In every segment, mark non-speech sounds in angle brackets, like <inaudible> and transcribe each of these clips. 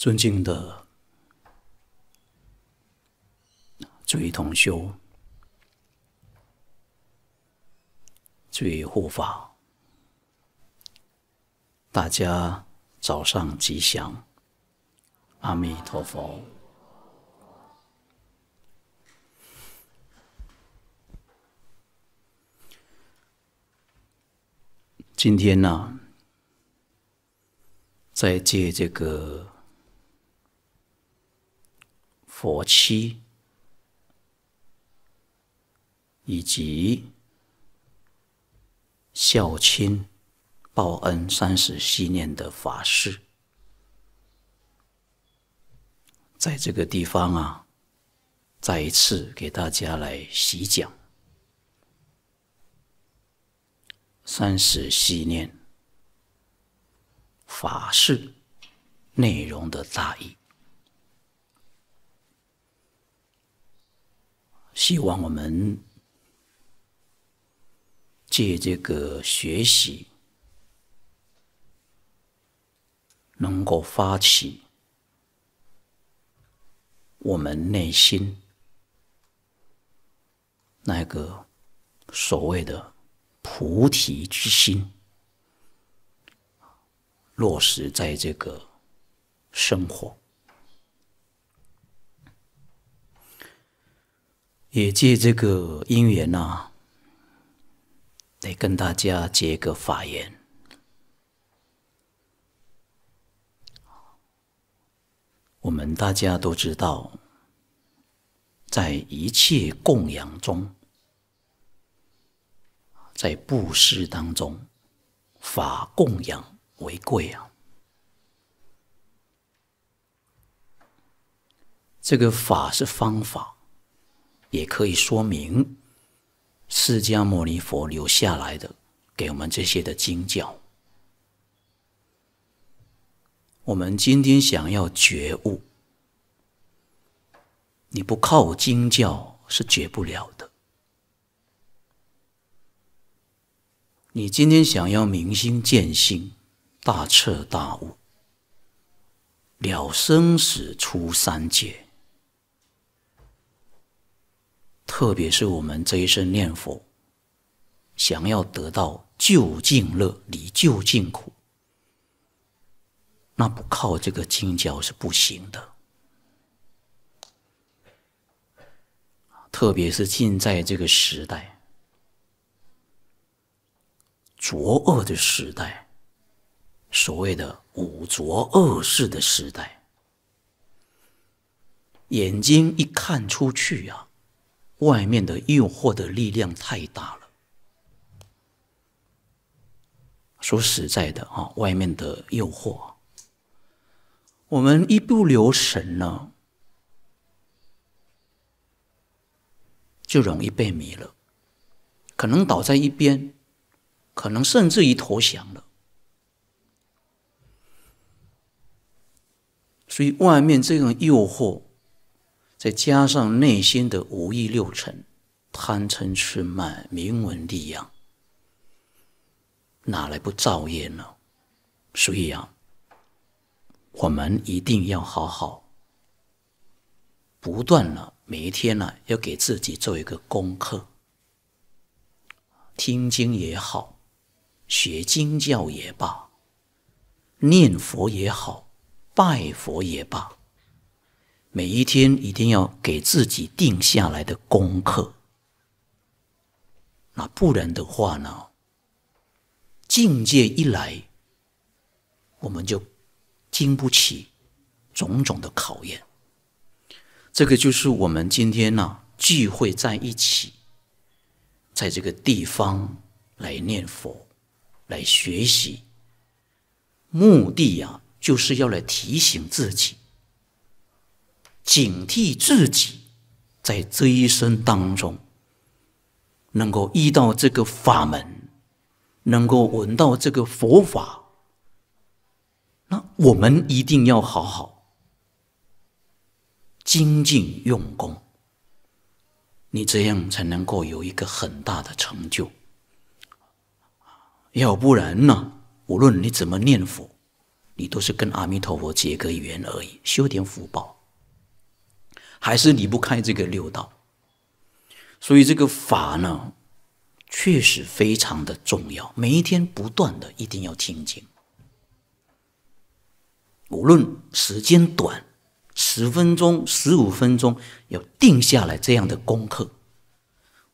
尊敬的诸位同修、诸位护法，大家早上吉祥，阿弥陀佛。今天呢，在借这个。佛七，以及孝亲、报恩、三十系念的法事，在这个地方啊，再一次给大家来细讲三十系念法事内容的大意。希望我们借这个学习，能够发起我们内心那个所谓的菩提之心，落实在这个生活。也借这个因缘呐，得跟大家结个法缘。我们大家都知道，在一切供养中，在布施当中，法供养为贵啊。这个法是方法。也可以说明，释迦牟尼佛留下来的给我们这些的经教。我们今天想要觉悟，你不靠经教是绝不了的。你今天想要明心见性、大彻大悟、了生死、出三界。特别是我们这一生念佛，想要得到究竟乐，离究竟苦，那不靠这个清教是不行的。特别是近在这个时代，浊恶的时代，所谓的五浊恶世的时代，眼睛一看出去呀。外面的诱惑的力量太大了。说实在的啊，外面的诱惑，我们一不留神呢，就容易被迷了，可能倒在一边，可能甚至于投降了。所以，外面这种诱惑。再加上内心的五欲六尘，贪嗔痴慢、名闻利养，哪来不造业呢？所以啊，我们一定要好好，不断的每一天呢，要给自己做一个功课，听经也好，学经教也罢，念佛也好，拜佛也罢。每一天一定要给自己定下来的功课，那不然的话呢？境界一来，我们就经不起种种的考验。这个就是我们今天呢聚会在一起，在这个地方来念佛、来学习，目的呀，就是要来提醒自己。警惕自己，在这一生当中，能够遇到这个法门，能够闻到这个佛法，那我们一定要好好精进用功，你这样才能够有一个很大的成就。要不然呢，无论你怎么念佛，你都是跟阿弥陀佛结个缘而已，修点福报。还是离不开这个六道，所以这个法呢，确实非常的重要。每一天不断的一定要听经，无论时间短，十分钟、十五分钟，要定下来这样的功课，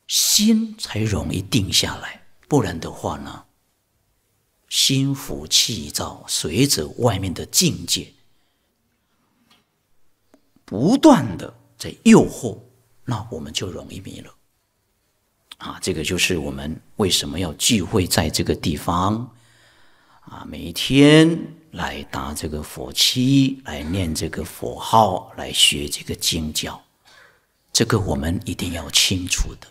心才容易定下来。不然的话呢，心浮气躁，随着外面的境界。不断的在诱惑，那我们就容易迷了啊！这个就是我们为什么要聚会在这个地方啊？每一天来打这个佛七，来念这个佛号，来学这个经教，这个我们一定要清楚的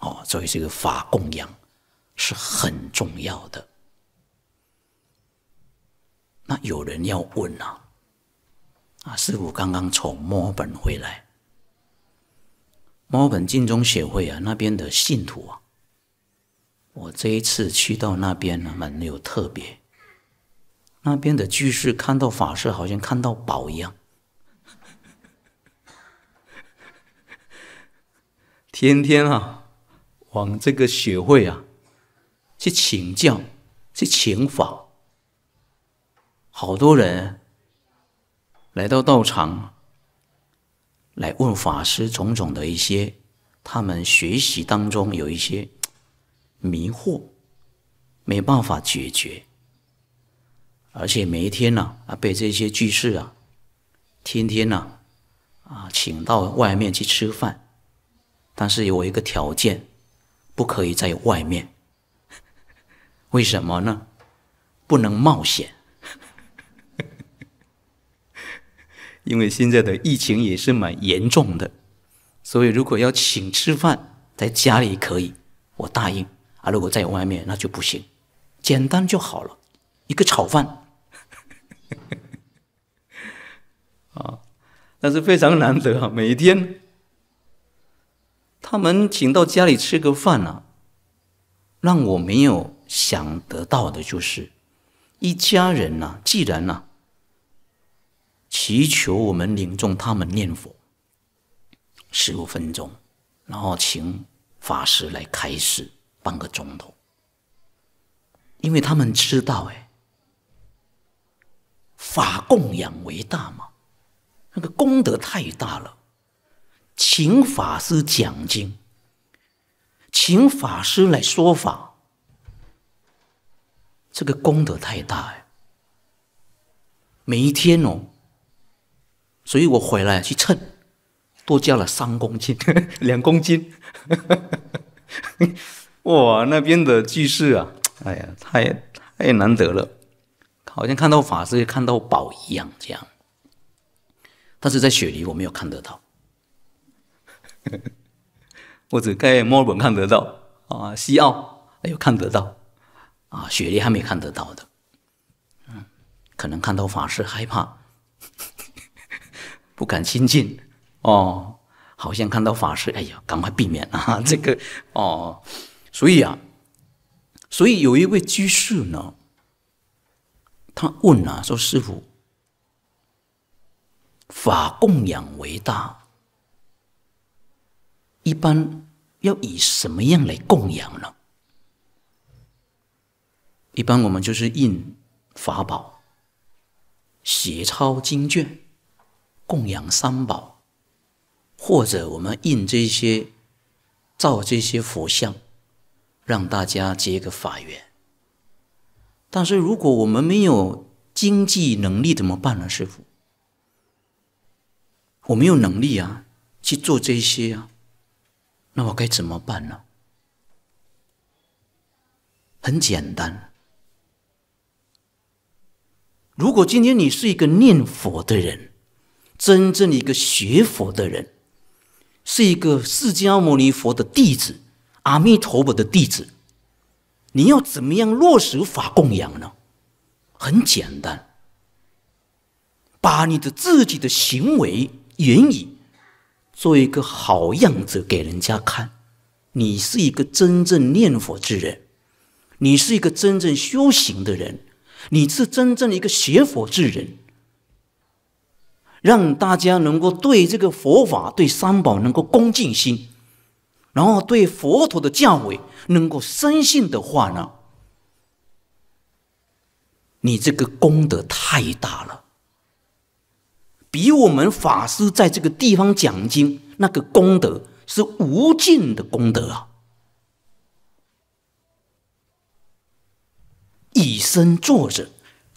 哦。作为这个法供养是很重要的。那有人要问啊？啊，师傅刚刚从墨尔本回来。墨尔本净宗学会啊，那边的信徒啊，我这一次去到那边呢，蛮有特别。那边的居士看到法师，好像看到宝一样，天天啊，往这个学会啊，去请教，去请法，好多人。来到道场，来问法师种种的一些，他们学习当中有一些迷惑，没办法解决，而且每一天呢，啊，被这些居士啊，天天啊，啊，请到外面去吃饭，但是有一个条件，不可以在外面，为什么呢？不能冒险。因为现在的疫情也是蛮严重的，所以如果要请吃饭，在家里可以，我答应啊。如果在外面那就不行，简单就好了，一个炒饭 <laughs> 啊，但是非常难得啊。每一天他们请到家里吃个饭啊，让我没有想得到的就是，一家人呐，既然呐。祈求我们领众他们念佛十五分钟，然后请法师来开示半个钟头，因为他们知道哎，法供养为大嘛，那个功德太大了，请法师讲经，请法师来说法，这个功德太大哎，每一天哦。所以我回来去称，多加了三公斤，<laughs> 两公斤。<laughs> 哇，那边的巨石啊，哎呀，太太难得了，好像看到法师看到宝一样这样。但是在雪梨我没有看得到，<laughs> 我只在墨尔本看得到啊，西澳还有看得到，啊，雪梨还没看得到的，嗯，可能看到法师害怕。不敢亲近哦，好像看到法师，哎呀，赶快避免啊！<laughs> 这个哦，所以啊，所以有一位居士呢，他问啊，说：“师傅，法供养为大，一般要以什么样来供养呢？”一般我们就是印法宝、写抄经卷。供养三宝，或者我们印这些、造这些佛像，让大家结个法缘。但是如果我们没有经济能力怎么办呢？师傅，我没有能力啊，去做这些啊，那我该怎么办呢？很简单，如果今天你是一个念佛的人。真正一个学佛的人，是一个释迦牟尼佛的弟子，阿弥陀佛的弟子。你要怎么样落实法供养呢？很简单，把你的自己的行为言语做一个好样子给人家看。你是一个真正念佛之人，你是一个真正修行的人，你是真正一个学佛之人。让大家能够对这个佛法、对三宝能够恭敬心，然后对佛陀的教诲能够深信的话呢，你这个功德太大了，比我们法师在这个地方讲经那个功德是无尽的功德啊！以身作则，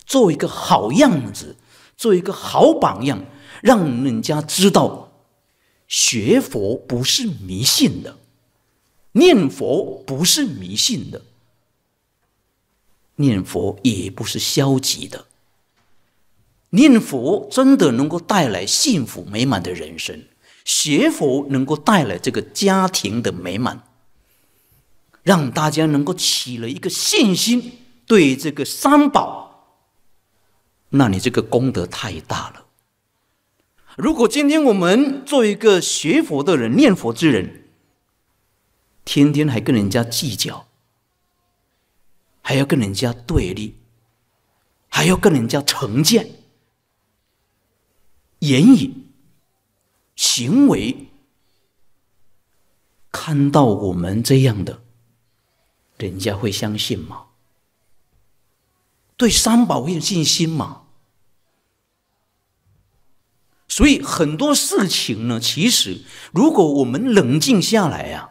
做一个好样子，做一个好榜样。让人家知道，学佛不是迷信的，念佛不是迷信的，念佛也不是消极的，念佛真的能够带来幸福美满的人生，学佛能够带来这个家庭的美满，让大家能够起了一个信心，对这个三宝，那你这个功德太大了。如果今天我们做一个学佛的人、念佛之人，天天还跟人家计较，还要跟人家对立，还要跟人家成见、言语、行为，看到我们这样的，人家会相信吗？对三宝有信心吗？所以很多事情呢，其实如果我们冷静下来呀，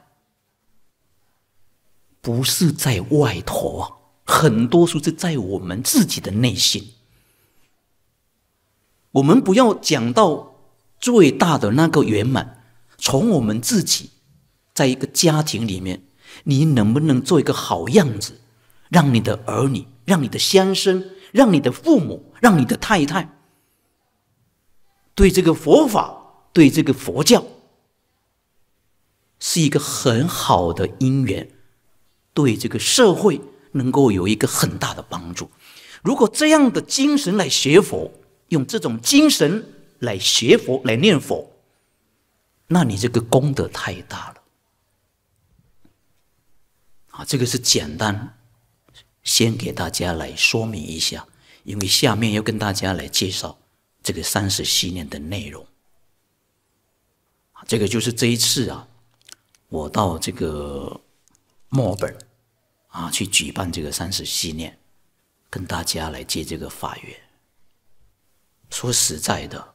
不是在外头，啊，很多数是在我们自己的内心。我们不要讲到最大的那个圆满，从我们自己，在一个家庭里面，你能不能做一个好样子，让你的儿女，让你的先生，让你的父母，让你的太太。对这个佛法，对这个佛教，是一个很好的因缘，对这个社会能够有一个很大的帮助。如果这样的精神来学佛，用这种精神来学佛、来念佛，那你这个功德太大了。啊，这个是简单，先给大家来说明一下，因为下面要跟大家来介绍。这个三十系念的内容，这个就是这一次啊，我到这个墨尔，本啊，去举办这个三十系念，跟大家来接这个法缘。说实在的，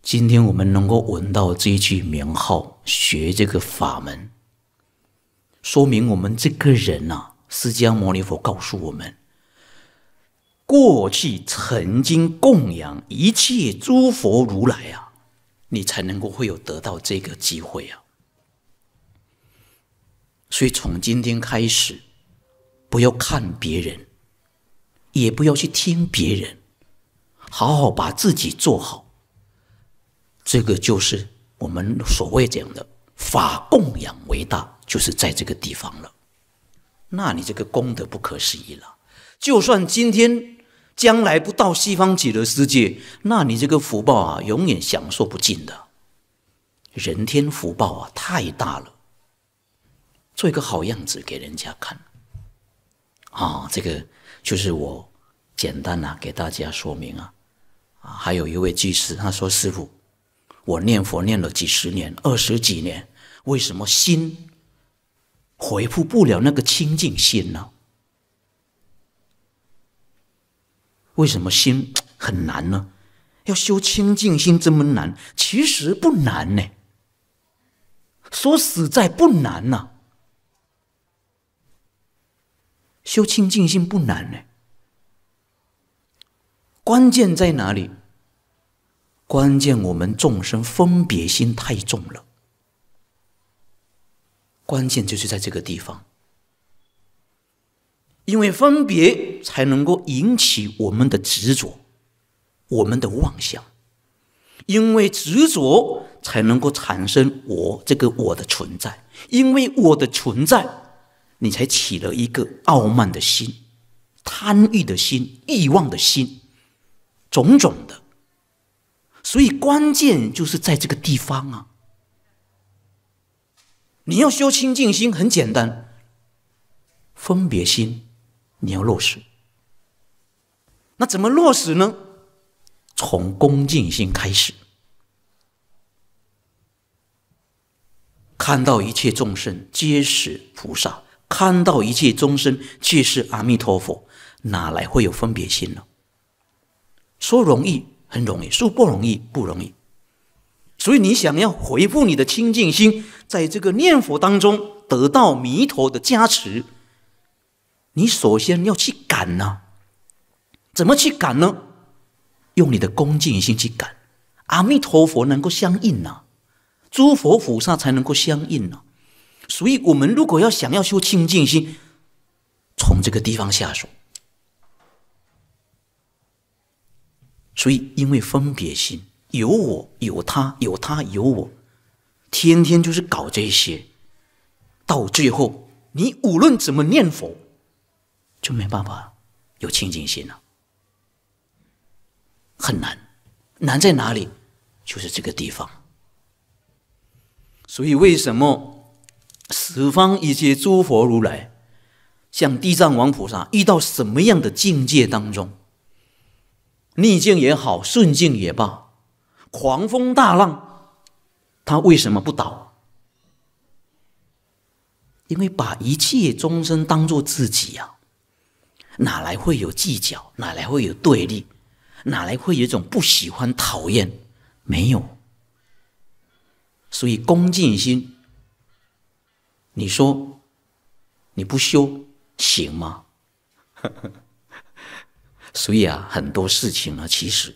今天我们能够闻到这一句名号，学这个法门，说明我们这个人呐，释迦牟尼佛告诉我们。过去曾经供养一切诸佛如来啊，你才能够会有得到这个机会啊。所以从今天开始，不要看别人，也不要去听别人，好好把自己做好。这个就是我们所谓讲的“法供养为大”，就是在这个地方了。那你这个功德不可思议了。就算今天。将来不到西方极乐世界，那你这个福报啊，永远享受不尽的。人天福报啊，太大了。做一个好样子给人家看，啊，这个就是我简单呐给大家说明啊。啊，还有一位居士，他说：“师傅，我念佛念了几十年，二十几年，为什么心回复不了那个清净心呢？”为什么心很难呢？要修清净心这么难？其实不难呢。说实在不难呐。修清净心不难呢。关键在哪里？关键我们众生分别心太重了。关键就是在这个地方。因为分别才能够引起我们的执着，我们的妄想；因为执着才能够产生我这个我的存在；因为我的存在，你才起了一个傲慢的心、贪欲的心、欲望的心，种种的。所以关键就是在这个地方啊！你要修清净心，很简单，分别心。你要落实，那怎么落实呢？从恭敬心开始，看到一切众生皆是菩萨，看到一切众生皆是阿弥陀佛，哪来会有分别心呢？说容易，很容易；说不容易，不容易。所以，你想要回复你的清净心，在这个念佛当中得到弥陀的加持。你首先要去感呢，怎么去感呢？用你的恭敬心去感，阿弥陀佛能够相应呢，诸佛菩萨才能够相应呢。所以，我们如果要想要修清净心，从这个地方下手。所以，因为分别心有我有他有他有我，天天就是搞这些，到最后，你无论怎么念佛。就没办法有清净心了，很难。难在哪里？就是这个地方。所以为什么十方一切诸佛如来，像地藏王菩萨，遇到什么样的境界当中，逆境也好，顺境也罢，狂风大浪，他为什么不倒？因为把一切众生当做自己呀。哪来会有计较？哪来会有对立？哪来会有一种不喜欢、讨厌？没有。所以恭敬心，你说你不修行吗？<laughs> 所以啊，很多事情呢，其实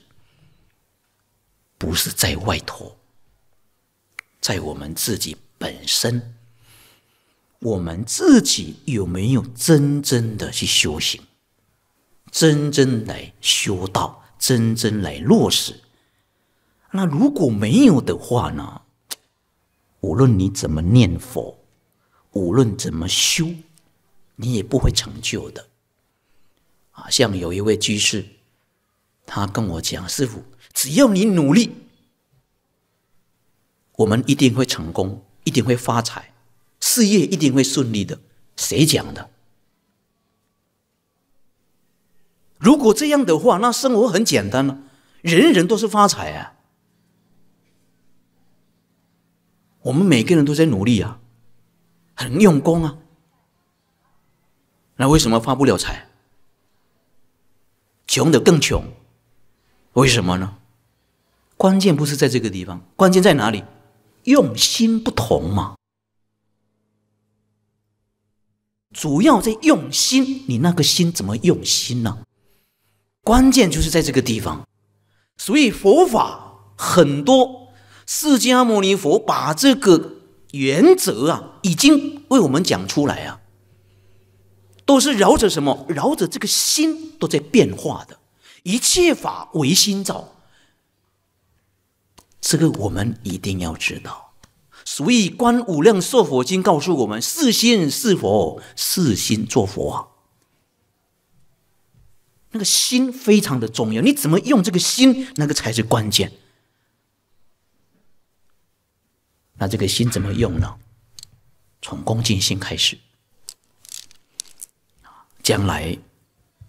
不是在外头，在我们自己本身。我们自己有没有真正的去修行？真正来修道，真正来落实。那如果没有的话呢？无论你怎么念佛，无论怎么修，你也不会成就的。啊，像有一位居士，他跟我讲：“师傅，只要你努力，我们一定会成功，一定会发财，事业一定会顺利的。”谁讲的？如果这样的话，那生活很简单了，人人都是发财啊！我们每个人都在努力啊，很用功啊。那为什么发不了财？穷的更穷，为什么呢？关键不是在这个地方，关键在哪里？用心不同嘛。主要在用心，你那个心怎么用心呢？关键就是在这个地方，所以佛法很多，释迦牟尼佛把这个原则啊，已经为我们讲出来啊，都是绕着什么？绕着这个心都在变化的，一切法唯心造。这个我们一定要知道。所以《观无量寿佛经》告诉我们：是心是佛，是心作佛。啊。那个心非常的重要，你怎么用这个心，那个才是关键。那这个心怎么用呢？从恭敬心开始。将来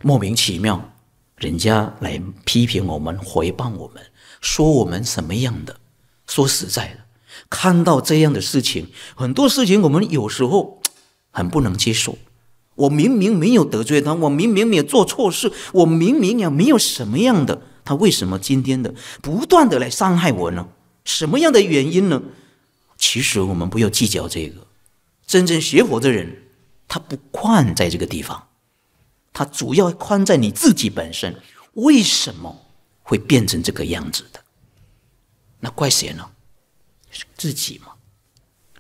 莫名其妙人家来批评我们、回报我们，说我们什么样的？说实在的，看到这样的事情，很多事情我们有时候很不能接受。我明明没有得罪他，我明明没有做错事，我明明也没有什么样的，他为什么今天的不断的来伤害我呢？什么样的原因呢？其实我们不要计较这个，真正学佛的人，他不宽在这个地方，他主要宽在你自己本身，为什么会变成这个样子的？那怪谁呢？是自己嘛？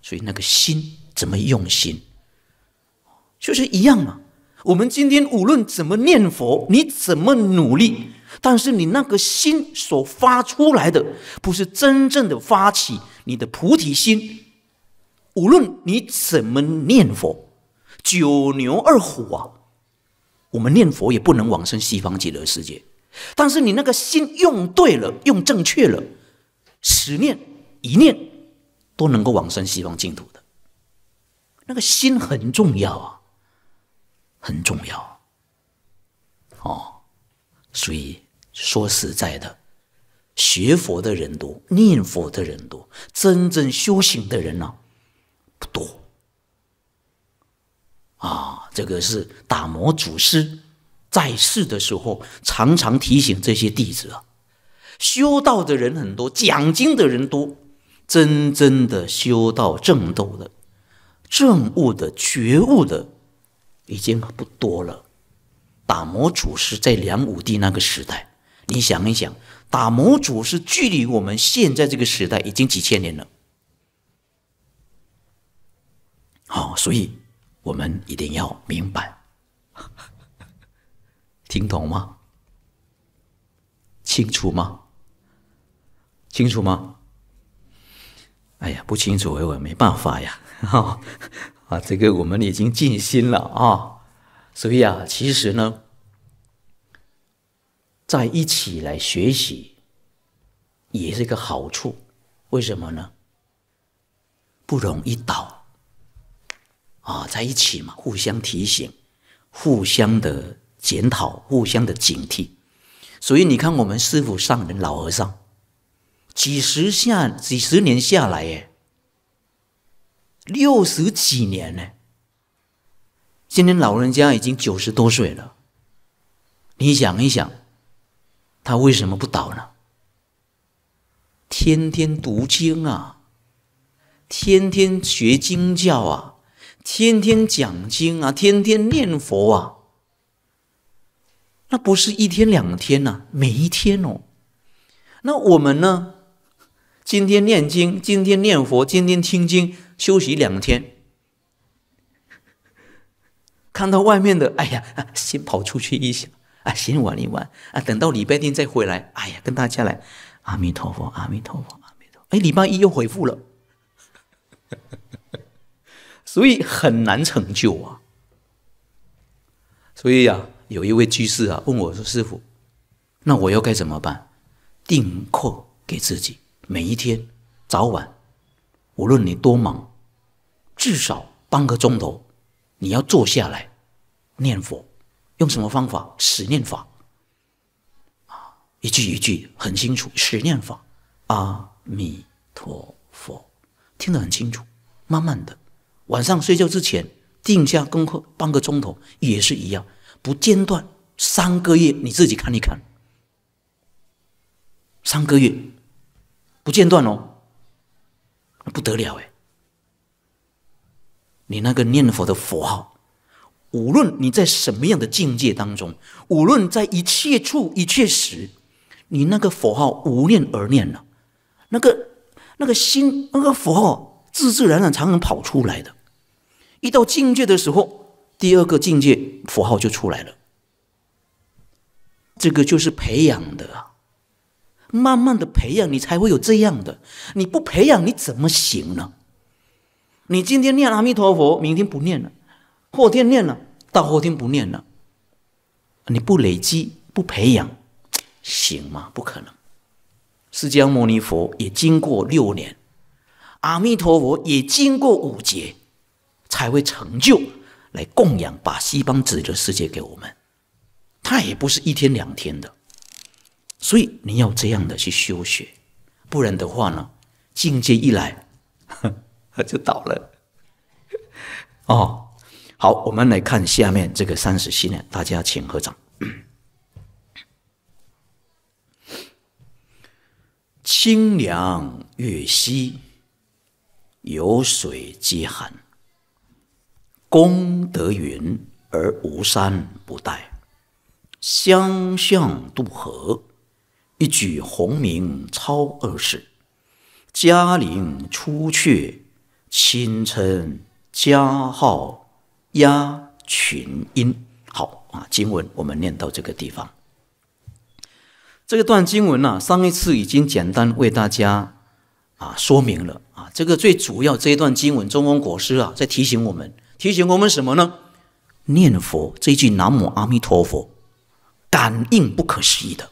所以那个心怎么用心？就是一样嘛。我们今天无论怎么念佛，你怎么努力，但是你那个心所发出来的，不是真正的发起你的菩提心。无论你怎么念佛，九牛二虎啊，我们念佛也不能往生西方极乐世界。但是你那个心用对了，用正确了，十念一念都能够往生西方净土的。那个心很重要啊。很重要，哦，所以说实在的，学佛的人多，念佛的人多，真正修行的人呢不多，啊，这个是打磨祖师在世的时候常常提醒这些弟子啊，修道的人很多，讲经的人多，真正的修道正道的正悟的觉悟的。已经不多了。打磨祖是在梁武帝那个时代，你想一想，打磨祖是距离我们现在这个时代已经几千年了。好，所以我们一定要明白，<laughs> 听懂吗？清楚吗？清楚吗？哎呀，不清楚，我也没办法呀。<laughs> 啊，这个我们已经尽心了啊，所以啊，其实呢，在一起来学习也是一个好处，为什么呢？不容易倒啊，在一起嘛，互相提醒，互相的检讨，互相的警惕。所以你看，我们师傅上人老和尚，几十下、几十年下来耶。六十几年呢，今天老人家已经九十多岁了。你想一想，他为什么不倒呢？天天读经啊，天天学经教啊，天天讲经啊，天天念佛啊，那不是一天两天呢，每一天哦。那我们呢？今天念经，今天念佛，今天听经。休息两天，看到外面的，哎呀，先跑出去一下，啊，先玩一玩，啊，等到礼拜天再回来，哎呀，跟大家来，阿弥陀佛，阿弥陀佛，阿弥陀，佛，哎，礼拜一又回复了，<laughs> 所以很难成就啊。所以呀，有一位居士啊，问我说：“师傅，那我要该怎么办？”定课给自己每一天早晚。无论你多忙，至少半个钟头，你要坐下来念佛，用什么方法？十念法，啊，一句一句很清楚。十念法，阿弥陀佛，听得很清楚。慢慢的，晚上睡觉之前定下功课，半个钟头也是一样，不间断。三个月，你自己看一看，三个月不间断哦。那不得了哎！你那个念佛的佛号，无论你在什么样的境界当中，无论在一切处一切时，你那个佛号无念而念了，那个那个心那个佛号自自然然常常跑出来的。一到境界的时候，第二个境界佛号就出来了，这个就是培养的。慢慢的培养，你才会有这样的。你不培养，你怎么行呢？你今天念阿弥陀佛，明天不念了；后天念了，到后天不念了。你不累积，不培养，行吗？不可能。释迦牟尼佛也经过六年，阿弥陀佛也经过五劫，才会成就来供养把西方极乐世界给我们。他也不是一天两天的。所以你要这样的去修学，不然的话呢，境界一来，他 <laughs> 就倒了。哦，好，我们来看下面这个三十七念，大家请合掌。<coughs> 清凉月兮，有水皆寒，功德云而无山不待，相向渡河。一举红名超二世，嘉陵出阙，清称嘉号压群音。好啊，经文我们念到这个地方。这个段经文呢，上一次已经简单为大家啊说明了啊。这个最主要这一段经文，中峰国师啊在提醒我们，提醒我们什么呢？念佛这一句南无阿弥陀佛，感应不可思议的。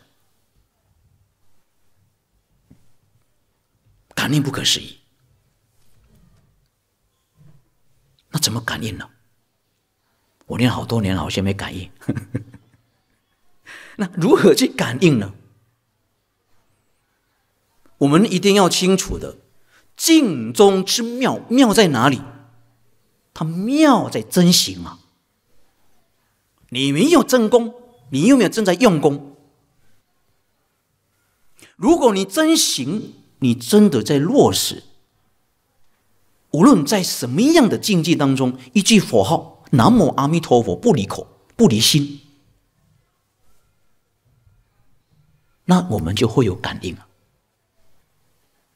感应不可思议，那怎么感应呢？我练好多年，好像没感应。<laughs> 那如何去感应呢？我们一定要清楚的，镜中之妙妙在哪里？它妙在真行啊！你没有真功，你有没有正在用功？如果你真行，你真的在落实，无论在什么样的境界当中，一句佛号“南无阿弥陀佛”不离口、不离心，那我们就会有感应了。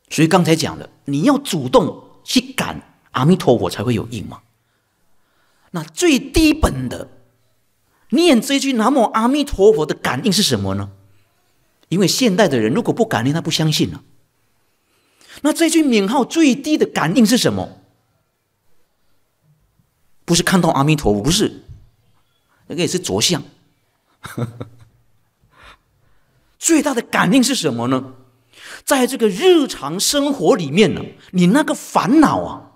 所以刚才讲的，你要主动去感阿弥陀佛，才会有应嘛。那最低本的念这句“南无阿弥陀佛”的感应是什么呢？因为现代的人如果不感应，他不相信了。那这句名号最低的感应是什么？不是看到阿弥陀佛，不是那个也是着相。<laughs> 最大的感应是什么呢？在这个日常生活里面呢，你那个烦恼啊，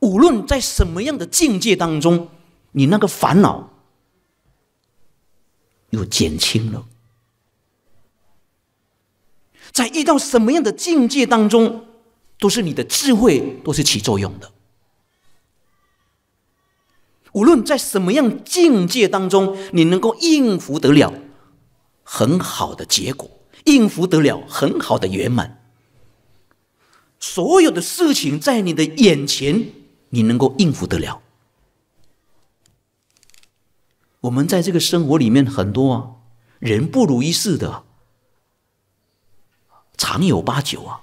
无论在什么样的境界当中，你那个烦恼又减轻了。在遇到什么样的境界当中，都是你的智慧，都是起作用的。无论在什么样境界当中，你能够应付得了很好的结果，应付得了很好的圆满。所有的事情在你的眼前，你能够应付得了。我们在这个生活里面，很多啊，人不如意事的。常有八九啊，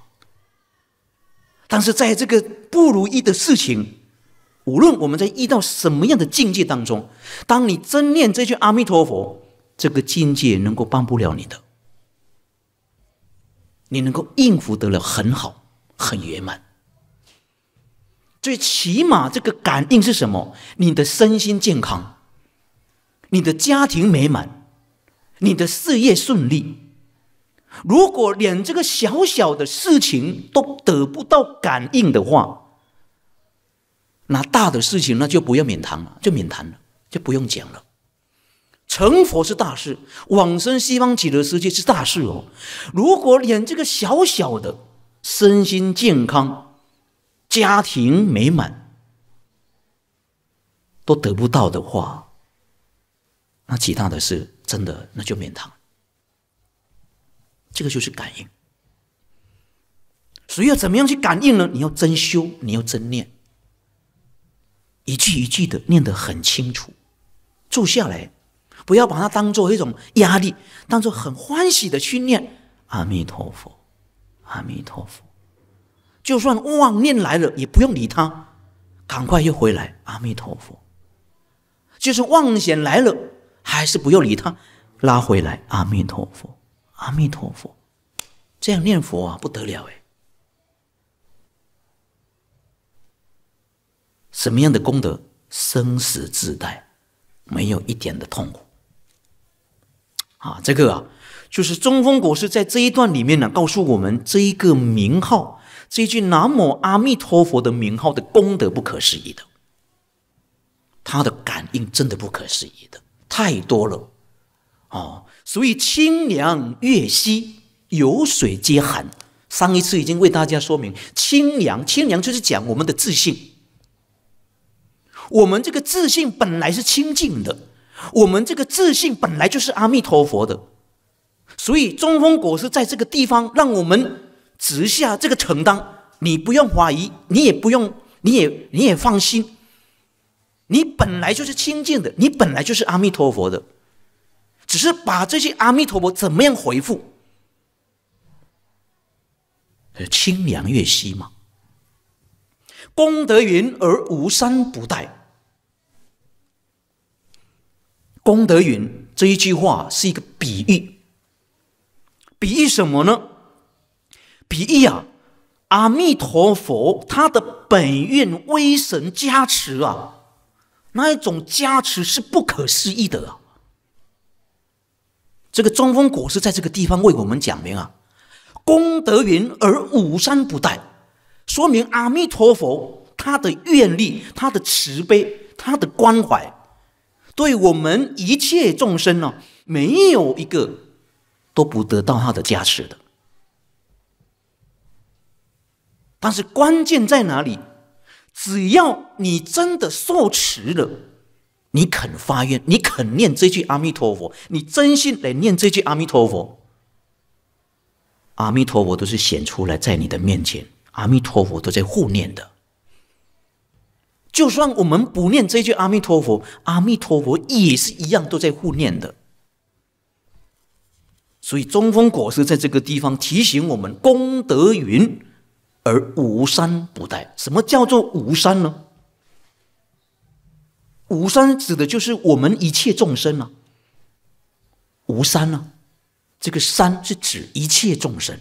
但是在这个不如意的事情，无论我们在遇到什么样的境界当中，当你真念这句阿弥陀佛，这个境界能够帮不了你的，你能够应付得了，很好，很圆满。最起码这个感应是什么？你的身心健康，你的家庭美满，你的事业顺利。如果连这个小小的事情都得不到感应的话，那大的事情那就不要免谈了，就免谈了，就不用讲了。成佛是大事，往生西方极乐世界是大事哦。如果连这个小小的身心健康、家庭美满都得不到的话，那其他的事真的那就免谈。这个就是感应。所以要怎么样去感应呢？你要真修，你要真念，一句一句的念得很清楚，住下来，不要把它当做一种压力，当做很欢喜的去念“阿弥陀佛，阿弥陀佛”。就算妄念来了，也不用理他，赶快又回来“阿弥陀佛”。就是妄想来了，还是不要理他，拉回来“阿弥陀佛”。阿弥陀佛，这样念佛啊，不得了哎！什么样的功德，生死自在，没有一点的痛苦啊！这个啊，就是中峰国师在这一段里面呢，告诉我们这一个名号，这一句“南无阿弥陀佛”的名号的功德，不可思议的，他的感应真的不可思议的，太多了哦。所以清凉月兮，有水皆寒。上一次已经为大家说明，清凉，清凉就是讲我们的自信。我们这个自信本来是清净的，我们这个自信本来就是阿弥陀佛的。所以中风果是在这个地方让我们直下这个承担，你不用怀疑，你也不用，你也你也放心。你本来就是清净的，你本来就是阿弥陀佛的。只是把这些阿弥陀佛怎么样回复？清凉月兮嘛，功德云而无山不带。功德云这一句话是一个比喻，比喻什么呢？比喻啊，阿弥陀佛他的本愿威神加持啊，那一种加持是不可思议的啊。这个中峰果是在这个地方为我们讲明啊，功德云而五山不待，说明阿弥陀佛他的愿力、他的慈悲、他的关怀，对我们一切众生呢，没有一个都不得到他的加持的。但是关键在哪里？只要你真的受持了。你肯发愿，你肯念这句阿弥陀佛，你真心来念这句阿弥陀佛，阿弥陀佛都是显出来在你的面前，阿弥陀佛都在护念的。就算我们不念这句阿弥陀佛，阿弥陀佛也是一样都在护念的。所以中风果实在这个地方提醒我们：功德云而无三不待。什么叫做无三呢？无三指的就是我们一切众生啊，无三呢，这个三是指一切众生，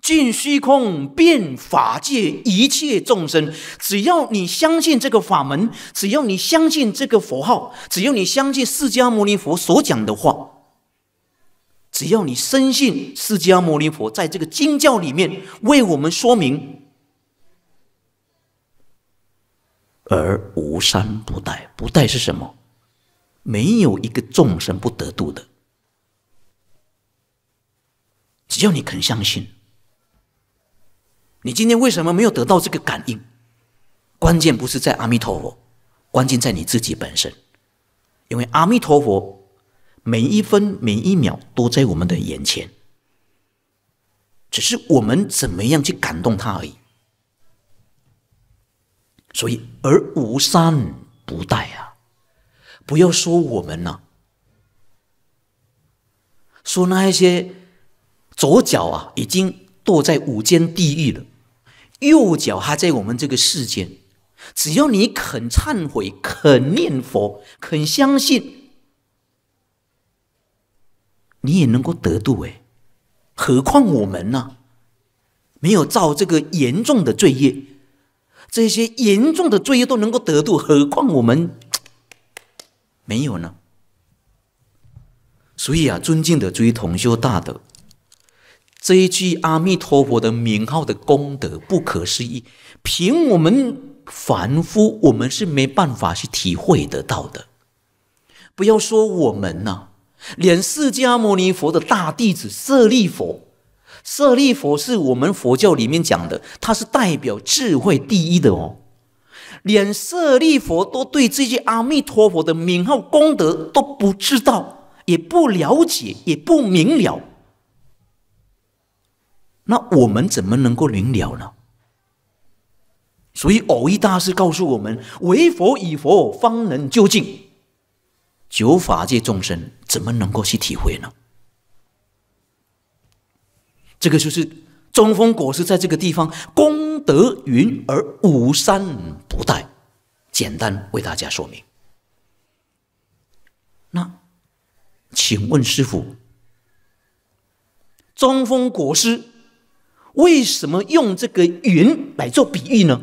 尽虚空遍法界一切众生，只要你相信这个法门，只要你相信这个佛号，只要你相信释迦牟尼佛所讲的话，只要你深信释迦牟尼佛在这个经教里面为我们说明。而无三不待，不待是什么？没有一个众生不得度的。只要你肯相信。你今天为什么没有得到这个感应？关键不是在阿弥陀佛，关键在你自己本身。因为阿弥陀佛每一分每一秒都在我们的眼前，只是我们怎么样去感动他而已。所以，而无三不待啊！不要说我们呐。说那一些左脚啊，已经堕在五间地狱了，右脚还在我们这个世间。只要你肯忏悔、肯念佛、肯相信，你也能够得度哎。何况我们呢？没有造这个严重的罪业。这些严重的罪业都能够得度，何况我们 <tsk> 没有呢？所以啊，尊敬的诸位同修大德，这一句阿弥陀佛的名号的功德不可思议，凭我们凡夫，我们是没办法去体会得到的。不要说我们呢，连释迦牟尼佛的大弟子舍利佛。舍利佛是我们佛教里面讲的，他是代表智慧第一的哦。连舍利佛都对这些阿弥陀佛的名号功德都不知道，也不了解，也不明了。那我们怎么能够明了呢？所以，偶一大师告诉我们：为佛以佛方能究竟。九法界众生怎么能够去体会呢？这个就是中风国师在这个地方功德云而无山不殆，简单为大家说明。那请问师傅，中风国师为什么用这个云来做比喻呢？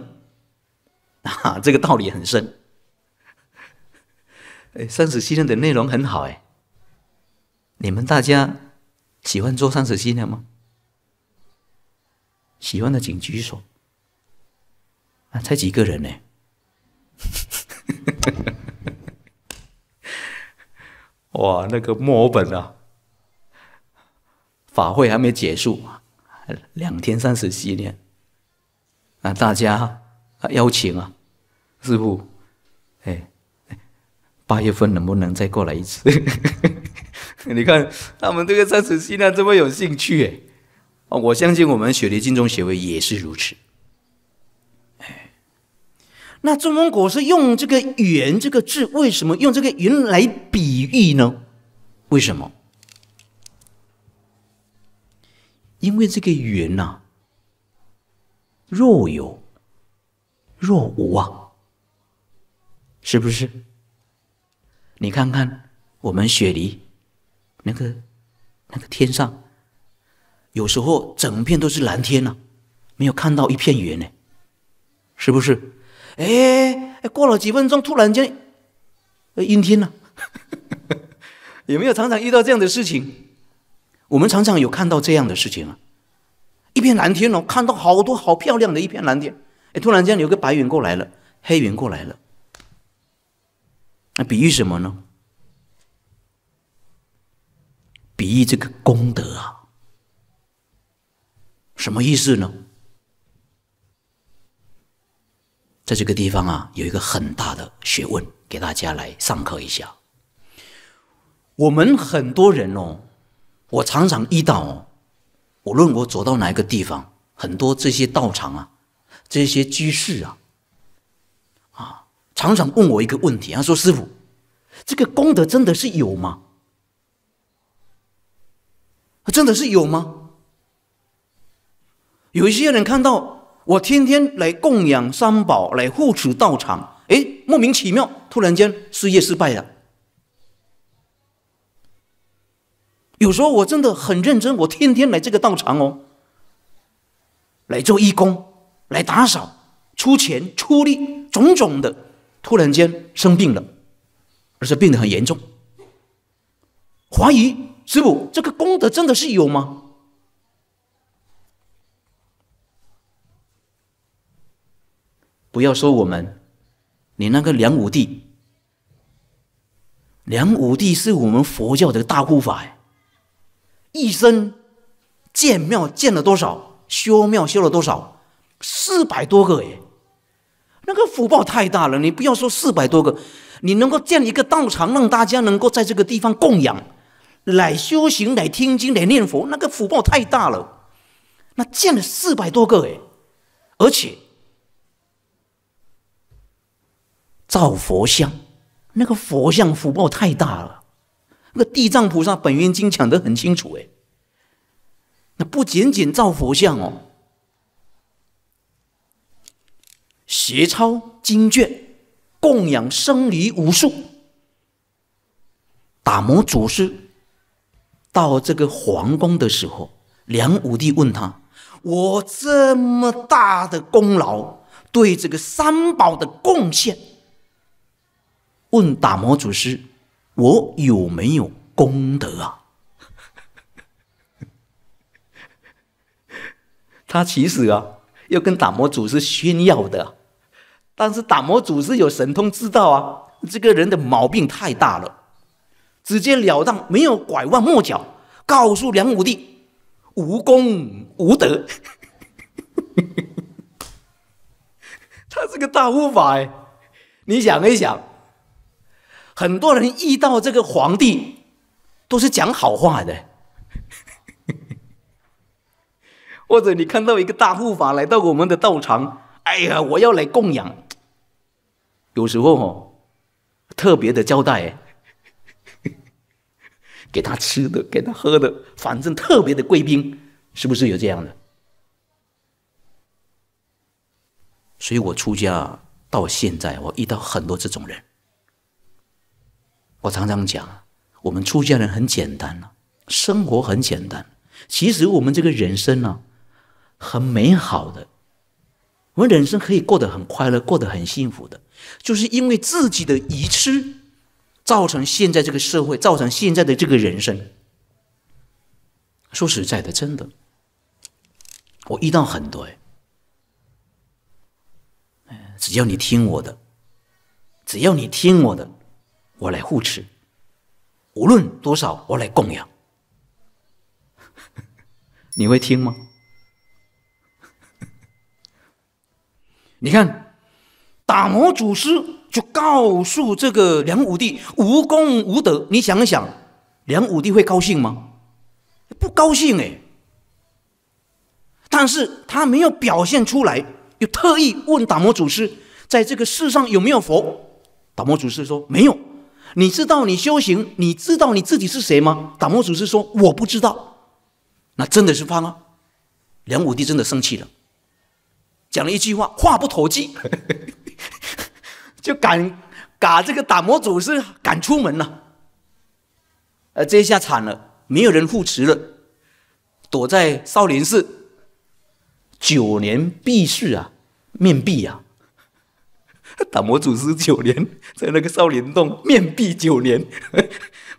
<laughs> 啊，这个道理很深。哎，三十七天的内容很好哎，你们大家喜欢做三十七天吗？喜欢的请举手啊！才几个人呢？<laughs> 哇，那个墨尔本啊，法会还没结束，两天三十七列。啊！大家邀请啊，师傅，哎，八月份能不能再过来一次？<laughs> 你看他们这个三十七列这么有兴趣哎。哦，我相信我们雪梨净中学会也是如此。哎，那中文果是用这个“圆”这个字，为什么用这个“圆”来比喻呢？为什么？因为这个“圆”呐，若有，若无啊，是不是？你看看我们雪梨，那个，那个天上。有时候整片都是蓝天呐，没有看到一片云呢，是不是？哎哎，过了几分钟，突然间，阴天了。<laughs> 有没有常常遇到这样的事情？我们常常有看到这样的事情啊，一片蓝天哦，看到好多好漂亮的一片蓝天，哎，突然间有个白云过来了，黑云过来了。那比喻什么呢？比喻这个功德啊。什么意思呢？在这个地方啊，有一个很大的学问，给大家来上课一下。我们很多人哦，我常常遇到，无论我走到哪一个地方，很多这些道场啊，这些居士啊，啊，常常问我一个问题他说：“师傅，这个功德真的是有吗？真的是有吗？”有一些人看到我天天来供养三宝，来护持道场，哎，莫名其妙，突然间事业失败了。有时候我真的很认真，我天天来这个道场哦，来做义工，来打扫，出钱出力，种种的，突然间生病了，而且病得很严重，怀疑师傅这个功德真的是有吗？不要说我们，你那个梁武帝，梁武帝是我们佛教的大护法，哎，一生建庙建了多少，修庙修了多少，四百多个耶，那个福报太大了。你不要说四百多个，你能够建一个道场，让大家能够在这个地方供养，来修行，来听经，来念佛，那个福报太大了。那建了四百多个哎，而且。造佛像，那个佛像福报太大了。那个《地藏菩萨本愿经》讲得很清楚，哎，那不仅仅造佛像哦，写抄经卷，供养僧尼无数，打磨祖师。到这个皇宫的时候，梁武帝问他：“我这么大的功劳，对这个三宝的贡献。”问打磨祖师：“我有没有功德啊？” <laughs> 他其实啊，要跟打磨祖师炫耀的。但是打磨祖师有神通，知道啊，这个人的毛病太大了，直截了当，没有拐弯抹角，告诉梁武帝：无功无德。<laughs> 他是个大护法，你想一想。很多人遇到这个皇帝，都是讲好话的，<laughs> 或者你看到一个大护法来到我们的道场，哎呀，我要来供养。有时候哦，特别的交代，<laughs> 给他吃的，给他喝的，反正特别的贵宾，是不是有这样的？所以我出家到现在，我遇到很多这种人。我常常讲，我们出家人很简单了，生活很简单。其实我们这个人生呢，很美好的，我们人生可以过得很快乐，过得很幸福的，就是因为自己的愚痴，造成现在这个社会，造成现在的这个人生。说实在的，真的，我遇到很多哎，只要你听我的，只要你听我的。我来护持，无论多少，我来供养。<laughs> 你会听吗？<laughs> 你看，打摩祖师就告诉这个梁武帝无功无德。你想一想，梁武帝会高兴吗？不高兴哎。但是他没有表现出来，又特意问打摩祖师，在这个世上有没有佛？打摩祖师说没有。你知道你修行？你知道你自己是谁吗？打摩祖师说：“我不知道。”那真的是方啊！梁武帝真的生气了，讲了一句话，话不投机，<laughs> 就赶赶这个打摩祖师赶出门了。呃，这一下惨了，没有人护持了，躲在少林寺九年避世啊，面壁啊。<laughs> 打磨祖师九年，在那个少林洞面壁九年，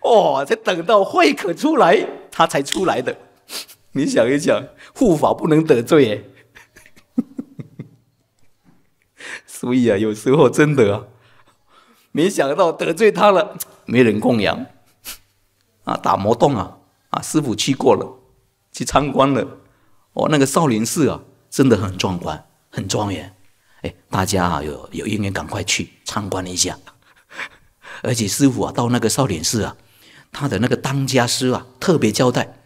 哇！<laughs> 才等到慧可出来，他才出来的。你想一想，护法不能得罪耶。<laughs> 所以啊，有时候真的啊，没想到得罪他了，没人供养。啊，打磨洞啊，啊，师傅去过了，去参观了。哦，那个少林寺啊，真的很壮观，很庄严。哎，大家啊，有有应该赶快去参观一下。<laughs> 而且师傅啊，到那个少林寺啊，他的那个当家师啊，特别交代，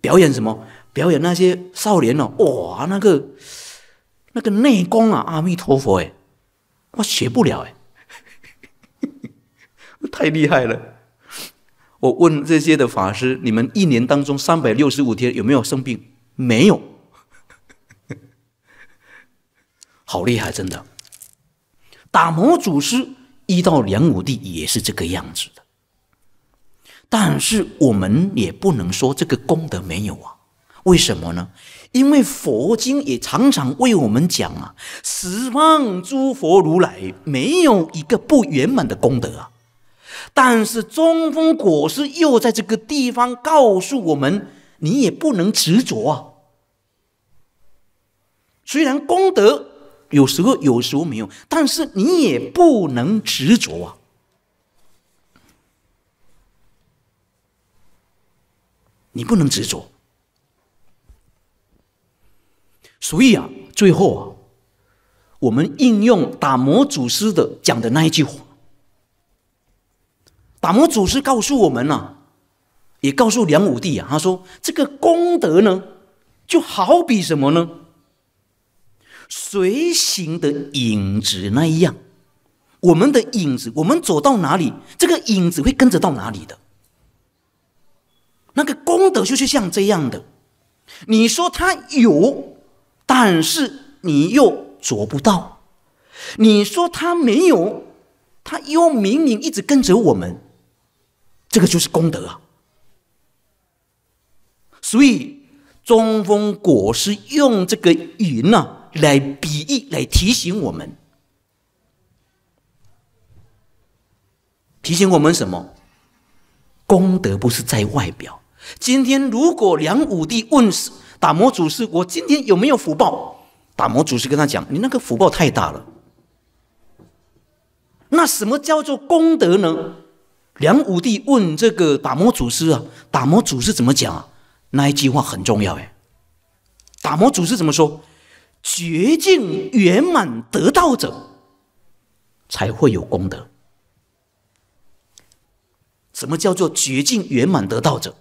表演什么？表演那些少年哦，哇，那个那个内功啊，阿弥陀佛哎，我学不了哎，<laughs> 太厉害了。我问这些的法师，你们一年当中三百六十五天有没有生病？没有。好厉害，真的！打魔祖师一到梁武帝也是这个样子的，但是我们也不能说这个功德没有啊？为什么呢？因为佛经也常常为我们讲啊，十方诸佛如来没有一个不圆满的功德啊。但是中风果师又在这个地方告诉我们，你也不能执着啊。虽然功德。有时候，有时候没有，但是你也不能执着啊！你不能执着。所以啊，最后啊，我们应用打磨祖师的讲的那一句话。打磨祖师告诉我们呢，也告诉梁武帝啊，他说：“这个功德呢，就好比什么呢？”随行的影子那样，我们的影子，我们走到哪里，这个影子会跟着到哪里的。那个功德就是像这样的，你说他有，但是你又做不到；你说他没有，他又明明一直跟着我们。这个就是功德啊。所以中风果实用这个云呢？来比喻，来提醒我们，提醒我们什么？功德不是在外表。今天如果梁武帝问打磨祖师，我今天有没有福报？打磨祖师跟他讲：“你那个福报太大了。”那什么叫做功德呢？梁武帝问这个打磨祖师啊，打磨祖师怎么讲啊？那一句话很重要哎。打磨祖师怎么说？绝境圆满得道者，才会有功德。什么叫做绝境圆满得道者？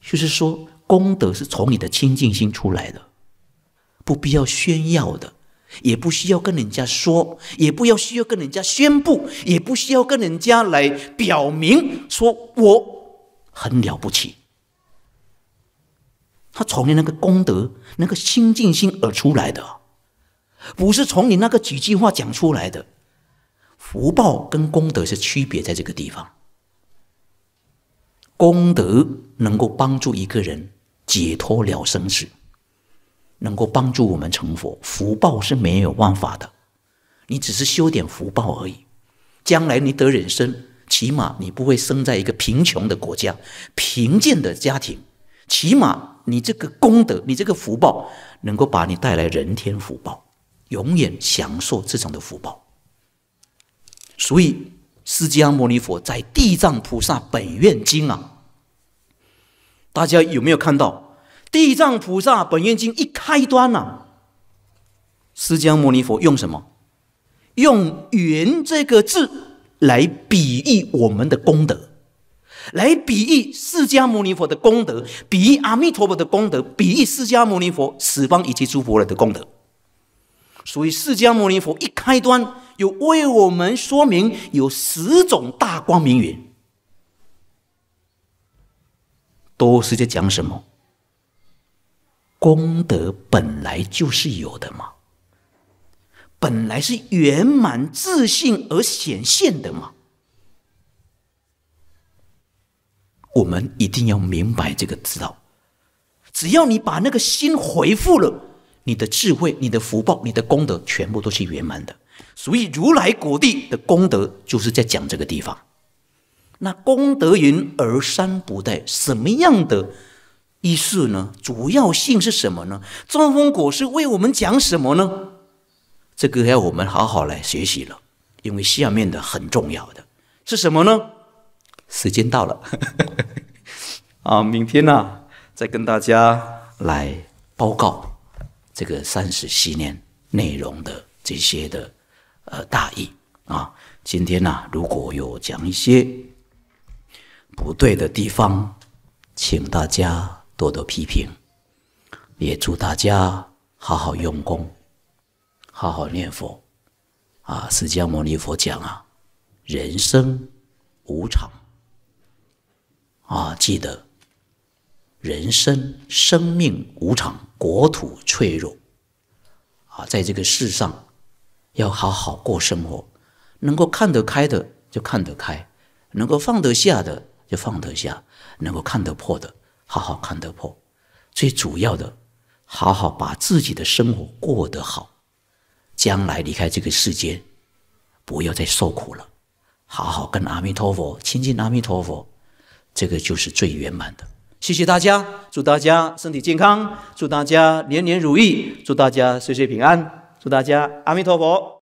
就是说，功德是从你的清净心出来的，不必要炫耀的，也不需要跟人家说，也不要需要跟人家宣布，也不需要跟人家来表明说我很了不起。他从你那个功德、那个清净心而出来的，不是从你那个几句话讲出来的。福报跟功德是区别在这个地方。功德能够帮助一个人解脱了生死，能够帮助我们成佛。福报是没有办法的，你只是修点福报而已。将来你得人生，起码你不会生在一个贫穷的国家、贫贱的家庭。起码，你这个功德，你这个福报，能够把你带来人天福报，永远享受这种的福报。所以，释迦牟尼佛在《地藏菩萨本愿经》啊，大家有没有看到《地藏菩萨本愿经》一开端呐？释迦牟尼佛用什么？用“云这个字来比喻我们的功德。来比喻释迦牟尼佛的功德，比喻阿弥陀佛的功德，比喻释迦牟尼佛、十方以及诸佛了的功德。所以，释迦牟尼佛一开端，有为我们说明有十种大光明云。都是在讲什么？功德本来就是有的嘛，本来是圆满自信而显现的嘛。我们一定要明白这个之道。只要你把那个心回复了，你的智慧、你的福报、你的功德，全部都是圆满的。所以，如来果地的功德，就是在讲这个地方。那功德云而三不待，什么样的意思呢？主要性是什么呢？中风果是为我们讲什么呢？这个要我们好好来学习了，因为下面的很重要的是什么呢？时间到了，啊！<laughs> 明天呢，再跟大家来报告这个三十系列内容的这些的呃大意啊。今天呢，如果有讲一些不对的地方，请大家多多批评。也祝大家好好用功，好好念佛。啊！释迦牟尼佛讲啊，人生无常。啊，记得，人生、生命无常，国土脆弱。啊，在这个世上，要好好过生活，能够看得开的就看得开，能够放得下的就放得下，能够看得破的好好看得破。最主要的，好好把自己的生活过得好，将来离开这个世界，不要再受苦了，好好跟阿弥陀佛亲近阿弥陀佛。这个就是最圆满的。谢谢大家，祝大家身体健康，祝大家年年如意，祝大家岁岁平安，祝大家阿弥陀佛。